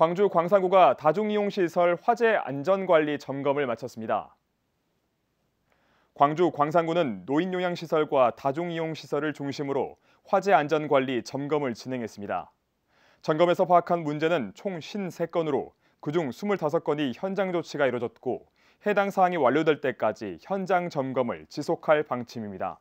광주 광산구가 다중이용시설 화재 안전관리 점검을 마쳤습니다. 광주 광산구는 노인요양시설과 다중이용시설을 중심으로 화재 안전관리 점검을 진행했습니다. 점검에서 파악한 문제는 총 53건으로 그중 25건이 현장 조치가 이뤄졌고 해당 사항이 완료될 때까지 현장 점검을 지속할 방침입니다.